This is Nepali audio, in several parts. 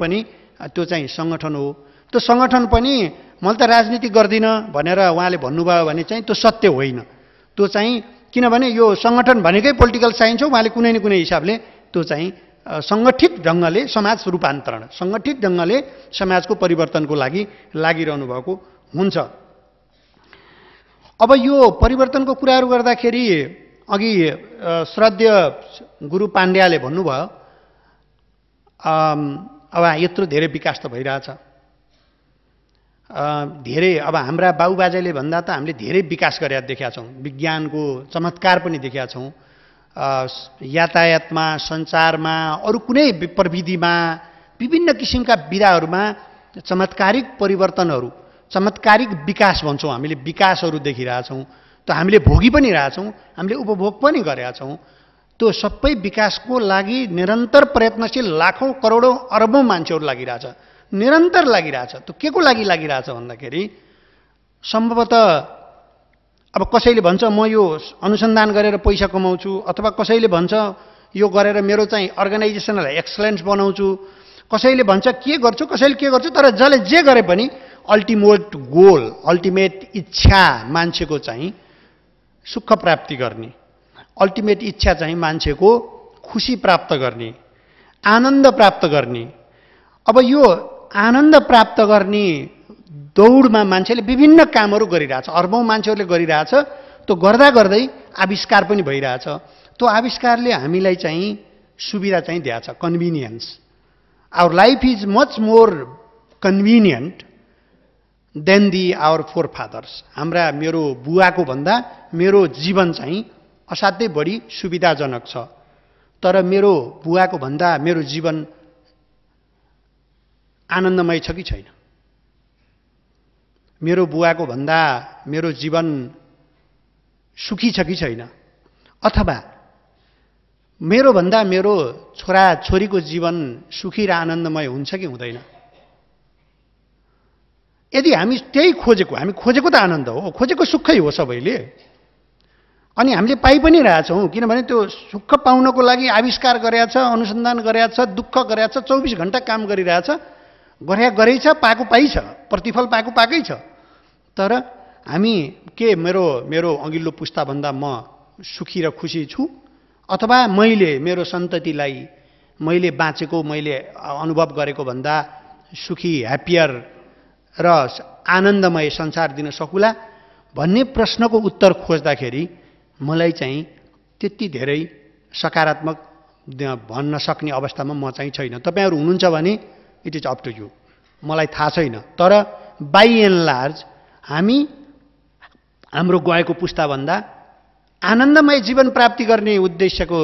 पनि त्यो चाहिँ सङ्गठन हो त्यो सङ्गठन पनि मैले त राजनीति गर्दिनँ भनेर उहाँले भन्नुभयो भने चाहिँ त्यो सत्य होइन त्यो चाहिँ किनभने यो सङ्गठन भनेकै पोलिटिकल साइन्स हो उहाँले कुनै न कुनै हिसाबले त्यो चाहिँ सङ्गठित ढङ्गले समाज रूपान्तरण सङ्गठित ढङ्गले समाजको परिवर्तनको लागि लागिरहनु भएको हुन्छ अब यो परिवर्तनको कुराहरू गर्दाखेरि अघि श्रद्धेय गुरु पाण्ड्याले भन्नुभयो अब यत्रो धेरै विकास त भइरहेछ धेरै अब हाम्रा बाबुबाजेले भन्दा त हामीले धेरै विकास गरेर देखेका छौँ विज्ञानको चमत्कार पनि देखेका छौँ यातायातमा सञ्चारमा अरू कुनै प्रविधिमा विभिन्न किसिमका विधाहरूमा चमत्कारिक परिवर्तनहरू चमत्कारिक विकास भन्छौँ हामीले विकासहरू देखिरहेछौँ त हामीले भोगी पनि रहेछौँ हामीले उपभोग पनि गरेका छौँ त्यो सबै विकासको लागि निरन्तर प्रयत्नशील लाखौँ करोडौँ अरबौँ मान्छेहरू लागिरहेछ निरन्तर लागिरहेछ त्यो के को लागि लागिरहेछ भन्दाखेरि सम्भवतः अब कसैले भन्छ म यो अनुसन्धान गरेर पैसा कमाउँछु अथवा कसैले भन्छ यो गरेर मेरो चाहिँ अर्गनाइजेसनलाई एक्सलेन्स बनाउँछु कसैले भन्छ के गर्छु कसैले के गर्छु तर जसले जे गरे पनि अल्टिमेट गोल अल्टिमेट इच्छा मान्छेको चाहिँ सुख प्राप्ति गर्ने अल्टिमेट इच्छा चाहिँ मान्छेको खुसी प्राप्त गर्ने आनन्द प्राप्त गर्ने अब यो आनन्द प्राप्त गर्ने दौडमा मान्छेले विभिन्न कामहरू गरिरहेछ अर्बौँ मान्छेहरूले गरिरहेछ त्यो गर्दा गर्दै आविष्कार पनि भइरहेछ त्यो आविष्कारले हामीलाई चाहिँ सुविधा चाहिँ दिएछ convenience our life is much more convenient than the our forefathers हाम्रा मेरो बुवाको भन्दा मेरो जीवन चाहिँ असाध्यै बढी सुविधाजनक छ तर मेरो बुवाको भन्दा मेरो जीवन आनन्दमय छ कि छैन मेरो बुवाको भन्दा मेरो जीवन सुखी छ कि छैन अथवा मेरो भन्दा मेरो छोरा छोरीको जीवन सुखी र आनन्दमय हुन्छ कि हुँदैन यदि हामी त्यही खोजेको हामी खोजेको त आनन्द हो खोजेको सुखै हो सबैले अनि हामीले पाइ पनि रहेछौँ किनभने त्यो सुख पाउनको लागि आविष्कार गरेका छ अनुसन्धान गरेका छ दुःख गरेका छ चौबिस घन्टा काम गरिरहेछ गरे गरेछ पाएको पाइ छ प्रतिफल पाएको पाएकै छ तर हामी के मेरो मेरो अघिल्लो पुस्ताभन्दा म सुखी र खुसी छु अथवा मैले मेरो सन्ततिलाई मैले बाँचेको मैले अनुभव गरेको भन्दा सुखी ह्याप्पियर र आनन्दमय संसार दिन सकुला भन्ने प्रश्नको उत्तर खोज्दाखेरि मलाई चाहिँ त्यति धेरै सकारात्मक भन्न सक्ने अवस्थामा म चाहिँ छैन तपाईँहरू हुनुहुन्छ भने it is up to you मलाई थाहा छैन तर बाई एन्ड लार्ज हामी हाम्रो गएको पुस्ताभन्दा आनन्दमय जीवन प्राप्ति गर्ने उद्देश्यको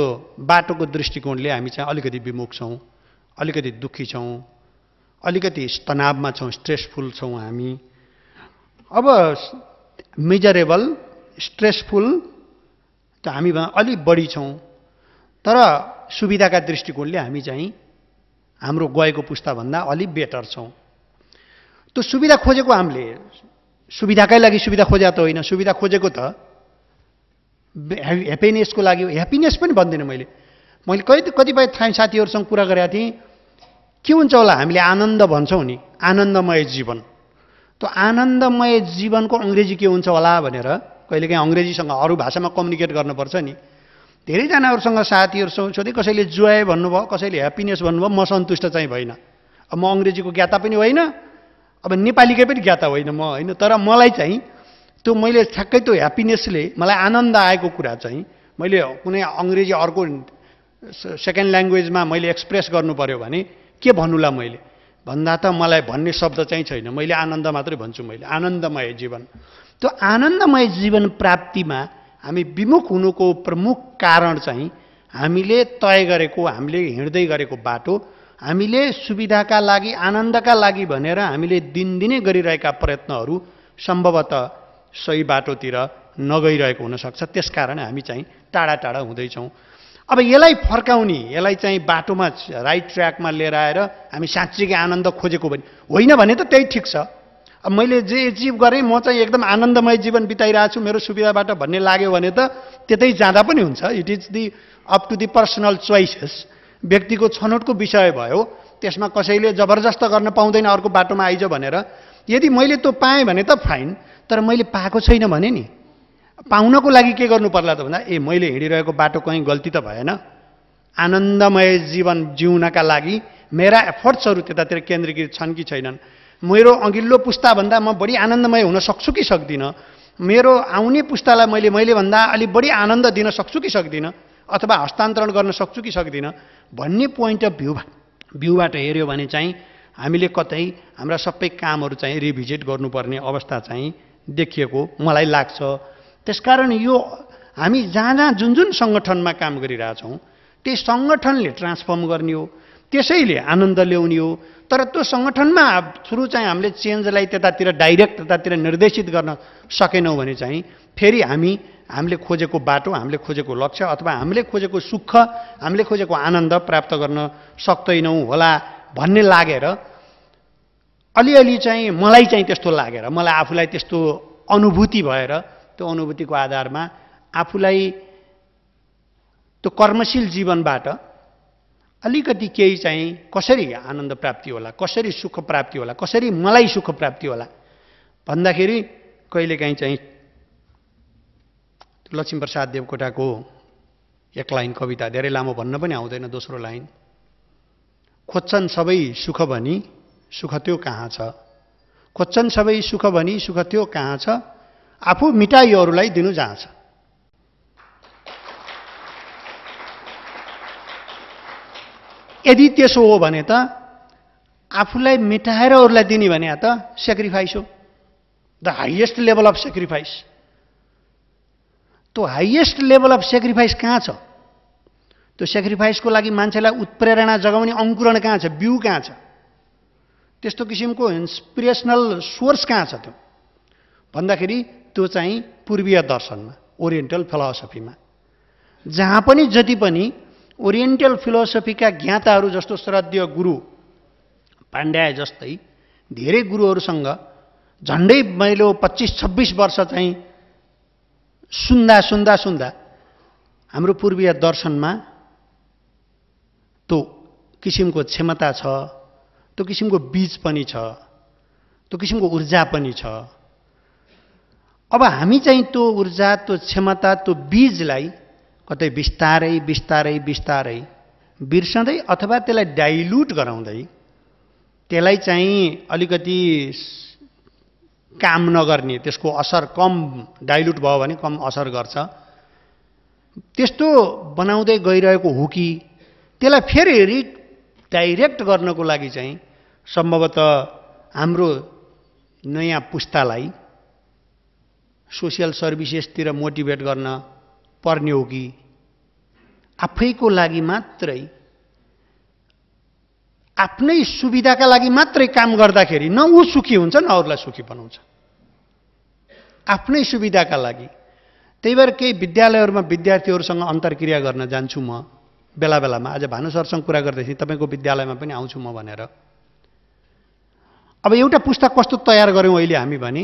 बाटोको दृष्टिकोणले हामी चाहिँ अलिकति विमुख छौँ अलिकति दुःखी छौँ अलिकति तनावमा छौँ स्ट्रेसफुल छौँ हामी अब मेजरेबल स्ट्रेसफुल त हामीभन्दा अलिक बढी छौँ तर सुविधाका दृष्टिकोणले हामी चाहिँ हाम्रो गएको पुस्ताभन्दा अलिक बेटर छौँ त्यो सुविधा खोजेको हामीले सुविधाकै लागि सुविधा खोजेको त होइन सुविधा खोजेको त ह्याप्पिनेसको लागि ह्याप्पिनेस पनि भन्दिनँ मैले मैले कति कतिपय साथीहरूसँग कुरा गरेका थिएँ के हुन्छ होला हामीले आनन्द भन्छौँ नि आनन्दमय जीवन त्यो आनन्दमय जीवनको अङ्ग्रेजी के हुन्छ होला भनेर कहिलेकाहीँ अङ्ग्रेजीसँग अरू भाषामा कम्युनिकेट गर्नुपर्छ नि धेरैजनाहरूसँग साथीहरूसँग सोधेँ कसैले जोय भन्नुभयो कसैले ह्याप्पिनेस भन्नुभयो म सन्तुष्ट चाहिँ भएन अब म अङ्ग्रेजीको ज्ञाता पनि होइन अब नेपालीकै पनि ज्ञाता होइन म होइन तर मलाई चाहिँ त्यो मैले ठ्याक्कै त्यो ह्याप्पिनेसले मलाई आनन्द आएको कुरा चाहिँ मैले कुनै अङ्ग्रेजी अर्को सेकेन्ड ल्याङ्ग्वेजमा मैले एक्सप्रेस गर्नु पऱ्यो भने के भन्नुला मैले भन्दा त मलाई भन्ने शब्द चाहिँ छैन मैले आनन्द मात्रै भन्छु मैले आनन्दमय जीवन त्यो आनन्दमय जीवन प्राप्तिमा हामी विमुख हुनुको प्रमुख कारण चाहिँ हामीले तय गरेको हामीले हिँड्दै गरेको बाटो हामीले सुविधाका लागि आनन्दका लागि भनेर हामीले दिनदिनै गरिरहेका प्रयत्नहरू सम्भवतः सही बाटोतिर नगइरहेको हुनसक्छ त्यसकारण हामी चाहिँ टाढा टाढा हुँदैछौँ अब यसलाई फर्काउने यसलाई चाहिँ बाटोमा राइट ट्र्याकमा लिएर आएर हामी साँच्चीकै आनन्द खोजेको भने होइन भने त त्यही ठिक छ अब मैले जे एचिभ गरेँ म चाहिँ एकदम आनन्दमय जीवन बिताइरहेको छु मेरो सुविधाबाट भन्ने लाग्यो भने त त्यतै जाँदा पनि हुन्छ it is the up to the personal choices व्यक्तिको छनौटको विषय भयो त्यसमा कसैले जबरजस्त गर्न पाउँदैन अर्को बाटोमा आइज भनेर यदि मैले त्यो पाएँ भने त फाइन तर मैले पाएको छैन भने नि पाउनको लागि के गर्नु पर्ला त भन्दा ए मैले हिँडिरहेको बाटो कहीँ गल्ती त भएन आनन्दमय जीवन जिउनका लागि मेरा एफोर्ट्सहरू त्यतातिर केन्द्रीकृत छन् कि छैनन् मेरो अघिल्लो पुस्ताभन्दा म बढी आनन्दमय हुन सक्छु कि सक्दिनँ मेरो आउने पुस्तालाई मैले मैले भन्दा अलिक बढी आनन्द दिन सक्छु कि सक्दिनँ अथवा हस्तान्तरण गर्न सक्छु कि सक्दिनँ भन्ने पोइन्ट अफ भ्यू भ्यूबाट हेऱ्यो भने चाहिँ हामीले कतै हाम्रा सबै कामहरू चाहिँ रिभिजिट गर्नुपर्ने अवस्था चाहिँ देखिएको मलाई लाग्छ त्यसकारण यो हामी जहाँ जहाँ जुन जुन सङ्गठनमा काम गरिरहेछौँ त्यही सङ्गठनले ट्रान्सफर्म गर्ने हो त्यसैले आनन्द ल्याउने हो तर त्यो सङ्गठनमा थ्रु चाहिँ हामीले चेन्जलाई त्यतातिर डाइरेक्ट त्यतातिर निर्देशित गर्न सकेनौँ भने चाहिँ फेरि हामी हामीले खोजेको बाटो हामीले खोजेको लक्ष्य अथवा हामीले खोजेको सुख हामीले खोजेको आनन्द प्राप्त गर्न सक्दैनौँ होला भन्ने लागेर अलिअलि चाहिँ मलाई चाहिँ त्यस्तो लागेर मलाई आफूलाई त्यस्तो अनुभूति भएर त्यो अनुभूतिको आधारमा आफूलाई त्यो कर्मशील जीवनबाट अलिकति केही चाहिँ कसरी आनन्द प्राप्ति होला कसरी सुख प्राप्ति होला कसरी मलाई सुख प्राप्ति होला भन्दाखेरि कहिलेकाहीँ चाहिँ लक्ष्मीप्रसाद देवकोटाको एक लाइन कविता धेरै लामो भन्न पनि आउँदैन दोस्रो लाइन खोज्छन् सबै सुख भनी सुख त्यो कहाँ छ खोज्छन् सबै सुख भनी सुख त्यो कहाँ छ आफू मिठाईहरूलाई दिनु जहाँ छ यदि त्यसो हो भने त आफूलाई मेटाएर अरूलाई दिने भने त सेक्रिफाइस हो the highest level of sacrifice त्यो हाइएस्ट लेभल अफ सेक्रिफाइस कहाँ छ त्यो सेक्रिफाइसको लागि मान्छेलाई उत्प्रेरणा जगाउने अङ्कुरण कहाँ छ बिउ कहाँ छ त्यस्तो किसिमको इन्सपिरेसनल सोर्स कहाँ छ त्यो भन्दाखेरि त्यो चाहिँ पूर्वीय दर्शनमा ओरिएन्टल फिलोसफीमा जहाँ पनि जति पनि ओरिएन्टल फिलोसफीका ज्ञाताहरू जस्तो श्रद्धेय गुरु पाण्ड्याय जस्तै धेरै गुरुहरूसँग झन्डै मैले पच्चिस छब्बिस वर्ष चाहिँ सुन्दा सुन्दा सुन्दा हाम्रो पूर्वीय दर्शनमा त्यो किसिमको क्षमता छ त्यो किसिमको बीज पनि छ त्यो किसिमको ऊर्जा पनि छ अब हामी चाहिँ त्यो ऊर्जा त्यो क्षमता त्यो बीजलाई कतै बिस्तारै बिस्तारै बिस्तारै बिर्सँदै अथवा त्यसलाई डाइल्युट गराउँदै त्यसलाई चाहिँ अलिकति काम नगर्ने त्यसको असर कम डाइल्युट भयो भने कम असर गर्छ त्यस्तो बनाउँदै गइरहेको हो कि त्यसलाई फेरि रि डाइरेक्ट गर्नको लागि चाहिँ सम्भवतः हाम्रो नयाँ पुस्तालाई सोसियल सर्भिसेसतिर मोटिभेट गर्न पर्ने हो कि आफैको लागि मात्रै आफ्नै सुविधाका लागि मात्रै काम गर्दाखेरि न ऊ सुखी हुन्छ न अरूलाई सुखी बनाउँछ आफ्नै सुविधाका लागि त्यही भएर केही विद्यालयहरूमा विद्यार्थीहरूसँग अन्तर्क्रिया गर्न जान्छु म बेला बेलामा आज भानु सरसँग कुरा गर्दैछु तपाईँको विद्यालयमा पनि आउँछु म भनेर अब एउटा पुस्तक कस्तो तयार गऱ्यौँ अहिले हामी भने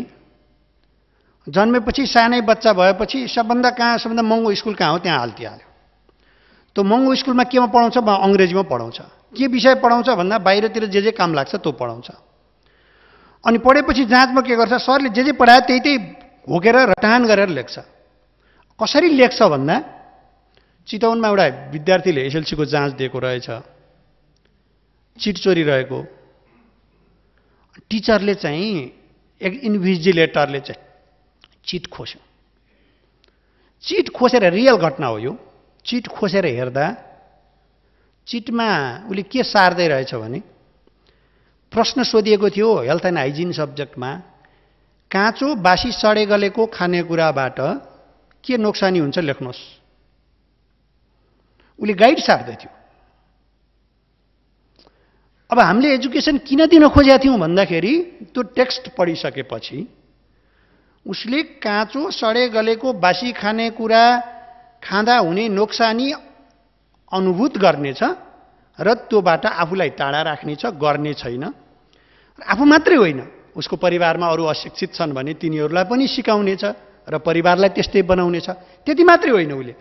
जन्मे सान बच्चा भएपछि सबभन्दा कहाँ सबभन्दा महंगो स्कूल कहाँ हो त्यहाँ हाल्ती स्कूल में के पढ़ा केमा अंग्रेजी में पढ़ा के विषय भाग बाहर तीर जे जे काम तो पढ़ा अढ़े पीछे जांच में के सर जे जे पढ़ाए त्यही त्यही घोकेर रटान गरेर लेख्छ में एटा भन्दा चितवनमा एउटा विद्यार्थीले एसएलसीको जाँच दिएको रहेछ चिटचोरी रहेको टिचरले चाहिँ एक इन्भिजिलेटरले चाहिँ चिट खोस्यो चिट खोसेर रियल घटना हो यो चिट खोसेर हेर्दा चिटमा उसले के सार्दै रहेछ भने प्रश्न सोधिएको थियो हेल्थ एन्ड हाइजिन सब्जेक्टमा काँचो बासी सडे गलेको खानेकुराबाट के नोक्सानी हुन्छ लेख्नुहोस् उसले गाइड सार्दै थियो अब हामीले एजुकेसन किन दिन खोजेका थियौँ भन्दाखेरि त्यो टेक्स्ट पढिसकेपछि उसले काँचो सडे गलेको बासी कुरा खाँदा हुने नोक्सानी अनुभूत गर्नेछ र त्योबाट आफूलाई टाढा राख्नेछ गर्ने छैन आफू मात्रै होइन उसको परिवारमा अरू अशिक्षित छन् भने तिनीहरूलाई पनि सिकाउनेछ र परिवारलाई त्यस्तै बनाउनेछ त्यति मात्रै होइन उसले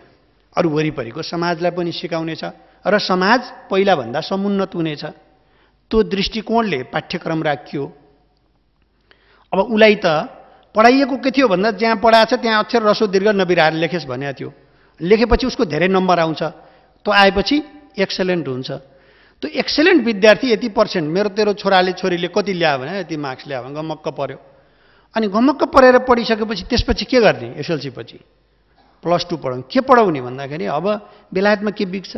अरू वरिपरिको समाजलाई पनि सिकाउनेछ र समाज पहिलाभन्दा समुन्नत हुनेछ त्यो दृष्टिकोणले पाठ्यक्रम राखियो अब उसलाई त पढाइएको के थियो भन्दा जहाँ छ त्यहाँ अक्षर रसो दीर्घ नबिराएर लेखेस् भनेको थियो लेखेपछि उसको धेरै नम्बर आउँछ त्यो आएपछि एक्सलेन्ट हुन्छ त्यो एक्सलेन्ट विद्यार्थी यति पर्सेन्ट मेरो तेरो छोराले छोरीले कति ल्यायो भने यति मार्क्स ल्यायो भने गमक्क पऱ्यो अनि गमक्क परेर पढिसकेपछि त्यसपछि के गर्ने एसएलसी पछि प्लस टू पढाउँ के पढाउने भन्दाखेरि अब बेलायतमा के बिग्छ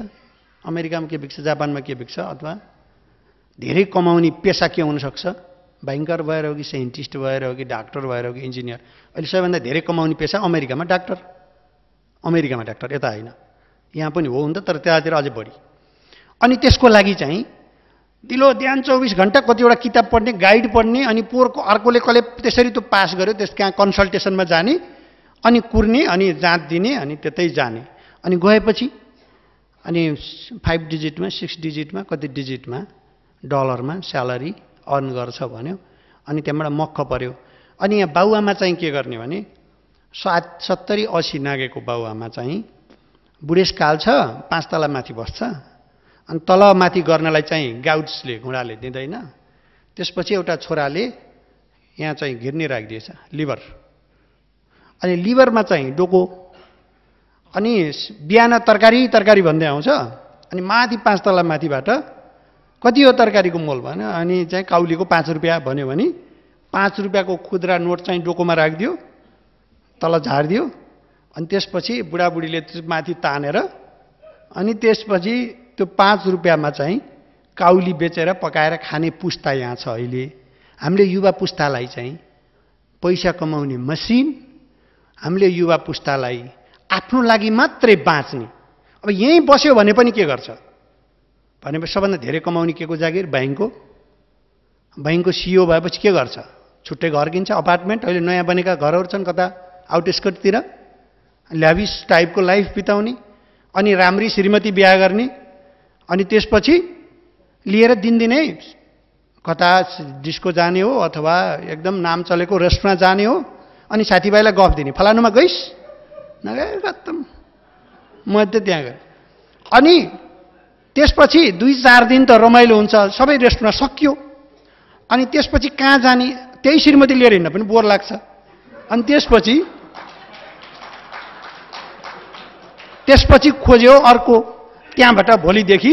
अमेरिकामा के बिग्छ जापानमा के बिग्छ अथवा धेरै कमाउने पेसा के हुनसक्छ ब्याङ्कर भएर हो कि साइन्टिस्ट भएर हो कि डाक्टर भएर हो कि इन्जिनियर अहिले सबैभन्दा धेरै कमाउने पेसा अमेरिकामा डाक्टर अमेरिकामा डाक्टर यता होइन यहाँ पनि हो हुन्छ तर त्यतातिर अझै बढी अनि त्यसको लागि चाहिँ दिलो ध्यान चौबिस घन्टा कतिवटा किताब पढ्ने गाइड पढ्ने अनि पोहोरको अर्कोले कसले त्यसरी त्यो पास गर्यो त्यस कहाँ कन्सल्टेसनमा जाने अनि कुर्ने अनि जाँच दिने अनि त्यतै जाने अनि गएपछि अनि फाइभ डिजिटमा सिक्स डिजिटमा कति डिजिटमा डलरमा स्यालेरी अन गर्छ भन्यो अनि त्यहाँबाट मक्ख पऱ्यो अनि यहाँ बाउआमा चाहिँ के गर्ने भने सात सत्तरी असी नागेको बाउआमा चाहिँ बुढेसकाल छ पाँच तला माथि बस्छ अनि तल माथि गर्नलाई चाहिँ गाउड्सले घुँडाले दिँदैन त्यसपछि एउटा छोराले यहाँ चाहिँ घिर्ने राखिदिएछ लिभर अनि लिभरमा चाहिँ डोको अनि बिहान तरकारी तरकारी भन्दै आउँछ अनि माथि पाँच तला माथिबाट कति हो तरकारीको मोल भन अनि चाहिँ काउलीको पाँच रुपियाँ भन्यो भने पाँच रुपियाँको खुद्रा नोट चाहिँ डोकोमा राखिदियो तल झारिदियो अनि त्यसपछि बुढाबुढीले माथि तानेर अनि त्यसपछि त्यो पाँच रुपियाँमा चाहिँ काउली बेचेर पकाएर खाने पुस्ता यहाँ छ अहिले हामीले युवा पुस्तालाई चाहिँ पैसा कमाउने मसिन हामीले युवा पुस्तालाई आफ्नो लागि मात्रै बाँच्ने अब यहीँ बस्यो भने पनि के गर्छ भनेपछि सबभन्दा धेरै कमाउने के को जागिर ब्याङ्कको ब्याङ्कको सिओ भएपछि के गर्छ छुट्टै घर किन्छ अपार्टमेन्ट अहिले नयाँ बनेका घरहरू छन् कता आउटस्कर्टतिर ल्याभिस टाइपको लाइफ बिताउने अनि राम्री श्रीमती बिहा गर्ने अनि त्यसपछि लिएर दिनदिनै कता डिस्को जाने हो अथवा एकदम नाम चलेको रेस्टुरेन्ट जाने हो अनि साथीभाइलाई गफ दिने फलानुमा गइस् नगए खत्तम म त त्यहाँ गएँ अनि त्यसपछि दुई चार दिन त रमाइलो हुन्छ सबै रेस्टुरेन्ट सकियो अनि त्यसपछि कहाँ जाने त्यही श्रीमती लिएर हिँड्न पनि बोर लाग्छ अनि त्यसपछि त्यसपछि खोज्यो अर्को त्यहाँबाट भोलिदेखि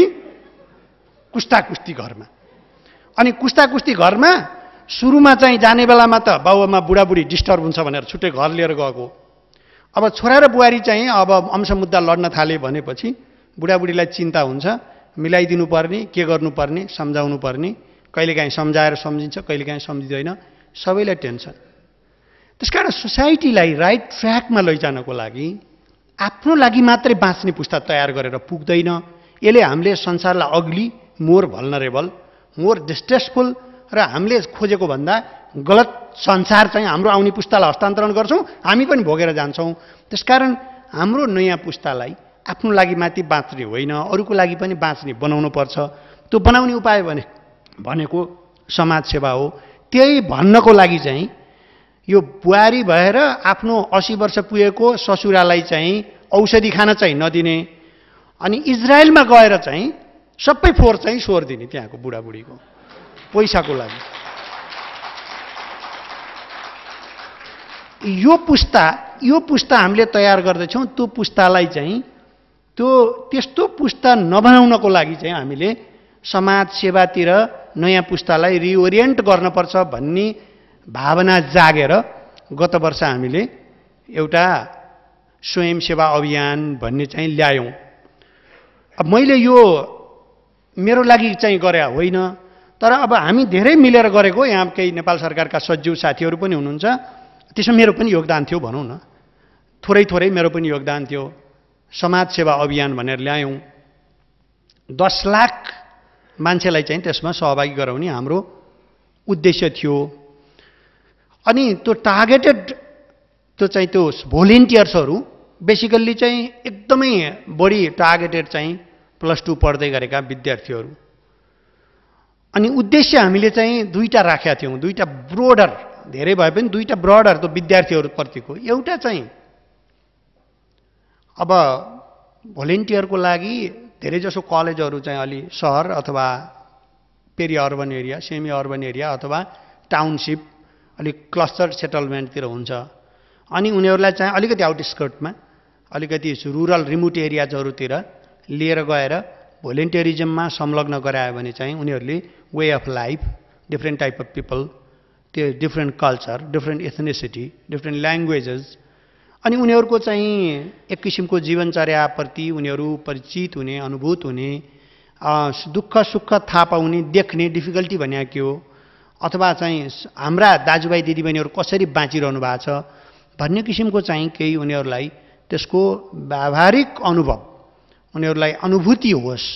कुस्ता कुस्ती घरमा अनि कुस्ता कुस्ती घरमा सुरुमा चाहिँ जाने बेलामा त बाउआमा बुढाबुढी डिस्टर्ब हुन्छ भनेर छुट्टै घर लिएर गएको अब छोरा र बुहारी चाहिँ अब अंश मुद्दा लड्न थाले भनेपछि बुढाबुढीलाई चिन्ता हुन्छ मिलाइदिनु पर्ने के गर्नुपर्ने सम्झाउनु पर्ने कहिलेकाहीँ सम्झाएर सम्झिन्छ कहिलेकाहीँ सम्झिँदैन सबैलाई टेन्सन त्यस कारण सोसाइटीलाई राइट ट्र्याकमा लैजानको लागि आफ्नो लागि मात्रै बाँच्ने पुस्ता तयार गरेर पुग्दैन यसले हामीले संसारलाई ugly more vulnerable more distressful र हामीले खोजेको भन्दा गलत संसार चाहिँ हाम्रो आउने पुस्तालाई हस्तान्तरण गर्छौँ हामी पनि भोगेर जान्छौँ त्यसकारण हाम्रो नयाँ पुस्तालाई आफ्नो लागि माथि बाँच्ने होइन अरूको लागि पनि बाँच्ने बनाउनु पर्छ त्यो बनाउने उपाय भने भनेको सेवा हो त्यही भन्नको लागि चाहिँ यो बुहारी भएर आफ्नो असी वर्ष पुगेको ससुरालाई चाहिँ औषधि खान चाहिँ नदिने अनि इजरायलमा गएर चाहिँ सबै फोहोर चाहिँ दिने त्यहाँको बुढाबुढीको पैसाको लागि यो पुस्ता यो पुस्ता हामीले तयार गर्दैछौँ त्यो पुस्तालाई चाहिँ त्यो त्यस्तो पुस्ता नबनाउनको लागि चाहिँ हामीले समाज सेवातिर नयाँ पुस्तालाई रिओरिएन्ट गर्नुपर्छ भन्ने भावना जागेर गत वर्ष हामीले एउटा स्वयंसेवा अभियान भन्ने चाहिँ ल्यायौँ अब मैले यो मेरो लागि चाहिँ गरे होइन तर अब हामी धेरै मिलेर गरेको यहाँ केही नेपाल सरकारका सचिव साथीहरू पनि हुनुहुन्छ त्यसमा मेरो पनि योगदान थियो भनौँ न थोरै थोरै मेरो पनि योगदान थियो समाजसेवा अभियान भनेर ल्यायौँ दस लाख मान्छेलाई चाहिँ त्यसमा सहभागी गराउने हाम्रो उद्देश्य थियो अनि त्यो टार्गेटेड त्यो चाहिँ त्यो भोलिन्टियर्सहरू बेसिकल्ली चाहिँ एकदमै बढी टार्गेटेड चाहिँ प्लस टू पढ्दै गरेका विद्यार्थीहरू अनि उद्देश्य हामीले चाहिँ दुईवटा राखेका थियौँ दुईवटा ब्रोडर धेरै भए पनि दुईवटा ब्रडर त्यो विद्यार्थीहरूप्रतिको एउटा चाहिँ अब भोलिन्टियरको लागि धेरैजसो कलेजहरू चाहिँ अलि सहर अथवा peri urban area semi urban area अथवा टाउनसिप अलिक क्लस्टर सेटलमेन्टतिर हुन्छ अनि उनीहरूलाई चाहिँ अलिकति आउटस्कर्टमा अलिकति रुरल रिमोट एरियाजहरूतिर लिएर गएर भोलिन्टियरिजममा संलग्न गरायो भने चाहिँ उनीहरूले way of life different type of people त्यो different culture different ethnicity different languages अनि उनीहरूको चाहिँ एक किसिमको जीवनचर्याप्रति उनीहरू परिचित हुने अनुभूत हुने दुःख सुख थाहा पाउने देख्ने डिफिकल्टी भन्या के हो अथवा चाहिँ हाम्रा दाजुभाइ दिदीबहिनीहरू कसरी बाँचिरहनु भएको छ भन्ने किसिमको चाहिँ केही उनीहरूलाई त्यसको व्यावहारिक अनुभव उनीहरूलाई अनुभूति होस्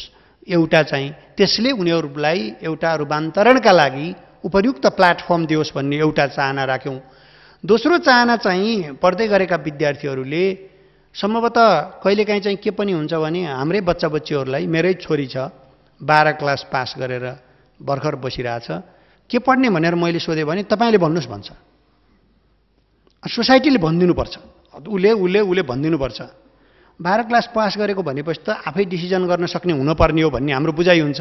एउटा चाहिँ त्यसले उनीहरूलाई एउटा रूपान्तरणका लागि उपयुक्त प्लेटफर्म दियोस् भन्ने एउटा चाहना राख्यौँ दोस्रो चाहना चाहिँ पढ्दै गरेका विद्यार्थीहरूले सम्भवतः कहिलेकाहीँ चाहिँ के पनि हुन्छ भने हाम्रै बच्चा बच्चीहरूलाई मेरै छोरी छ बाह्र क्लास पास गरेर भर्खर बसिरहेछ के पढ्ने भनेर मैले सोधेँ भने तपाईँले भन्नुहोस् भन्छ सोसाइटीले भनिदिनुपर्छ उसले उसले उसले भनिदिनुपर्छ बाह्र क्लास पास गरेको भनेपछि त आफै डिसिजन गर्न सक्ने हुनुपर्ने हो भन्ने हाम्रो बुझाइ हुन्छ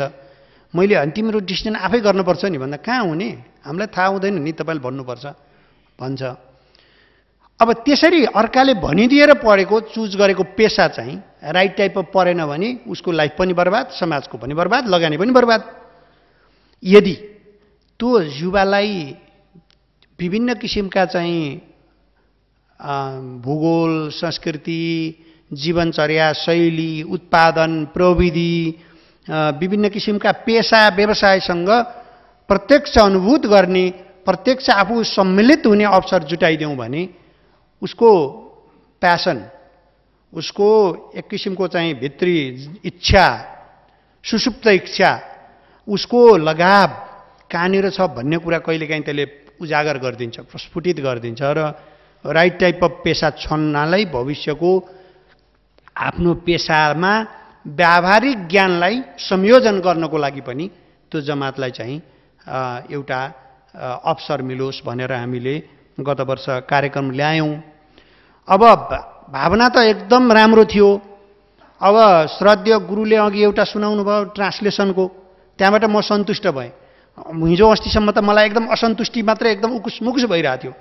मैले तिम्रो डिसिजन आफै गर्नुपर्छ नि भन्दा कहाँ हुने हामीलाई थाहा हुँदैन नि तपाईँले भन्नुपर्छ भन्छ अब त्यसरी अर्काले भनिदिएर पढेको चुज गरेको पेसा चाहिँ राइट टाइपमा परेन भने उसको लाइफ पनि बर्बाद समाजको पनि बर्बाद लगानी पनि बर्बाद यदि त्यो युवालाई विभिन्न किसिमका चाहिँ भूगोल संस्कृति जीवनचर्या शैली उत्पादन प्रविधि विभिन्न किसिमका पेसा व्यवसायसँग प्रत्यक्ष अनुभूत गर्ने प्रत्यक्ष आफू सम्मिलित हुने अवसर जुटाइदिउँ भने उसको प्यासन उसको एक किसिमको चाहिँ भित्री इच्छा सुसुप्त इच्छा उसको लगाव कहाँनिर छ भन्ने कुरा कहिलेकाहीँ त्यसले उजागर गरिदिन्छ प्रस्फुटित गरिदिन्छ र राइट टाइप अफ पेसा छन्नालाई भविष्यको आफ्नो पेसामा व्यावहारिक ज्ञानलाई संयोजन गर्नको लागि पनि त्यो जमातलाई चाहिँ एउटा अवसर मिलोस् भनेर हामीले गत वर्ष कार्यक्रम ल्यायौँ अब भावना त एकदम राम्रो थियो अब श्रद्धेय गुरुले अघि एउटा सुनाउनु भयो ट्रान्सलेसनको त्यहाँबाट म सन्तुष्ट भएँ हिजो अस्तिसम्म त मलाई एकदम असन्तुष्टि मात्रै एकदम उकुस मुकुस भइरहेको थियो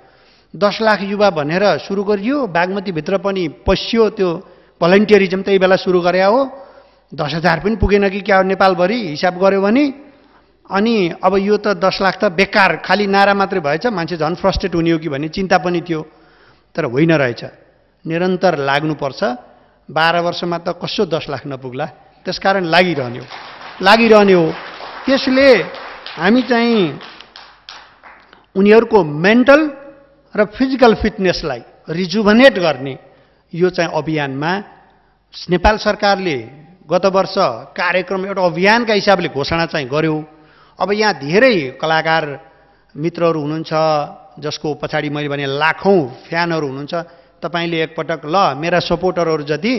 दस लाख युवा भनेर सुरु गरियो बागमतीभित्र पनि पस्यो त्यो भलन्टियरिजम त्यही बेला सुरु गरे हो दस हजार पनि पुगेन कि क्या नेपालभरि हिसाब गऱ्यो भने अनि अब यो त दस लाख त बेकार खालि नारा मात्रै भएछ मान्छे झन् फ्रस्ट्रेट हुने हो कि भन्ने चिन्ता पनि थियो तर होइन रहेछ निरन्तर लाग्नुपर्छ बाह्र वर्षमा त कसो दस लाख नपुग्ला त्यसकारण लागिरहने हो लागिरहने हो त्यसले हामी चाहिँ उनीहरूको मेन्टल र फिजिकल फिटनेसलाई रिजुभनेट गर्ने यो चाहिँ अभियानमा नेपाल सरकारले गत वर्ष कार्यक्रम एउटा अभियानका हिसाबले घोषणा चाहिँ गर्यो अब यहाँ धेरै कलाकार मित्रहरू हुनुहुन्छ जसको पछाडि मैले भने लाखौँ फ्यानहरू हुनुहुन्छ तपाईँले एकपटक ल मेरा सपोर्टरहरू जति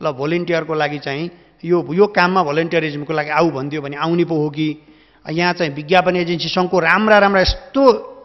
ल भोलिन्टियरको लागि चाहिँ यो यो काममा भोलिन्टियरिजमको लागि आऊ भनिदियो भने आउने पो हो कि यहाँ चाहिँ विज्ञापन एजेन्सीसँगको राम्रा राम्रा यस्तो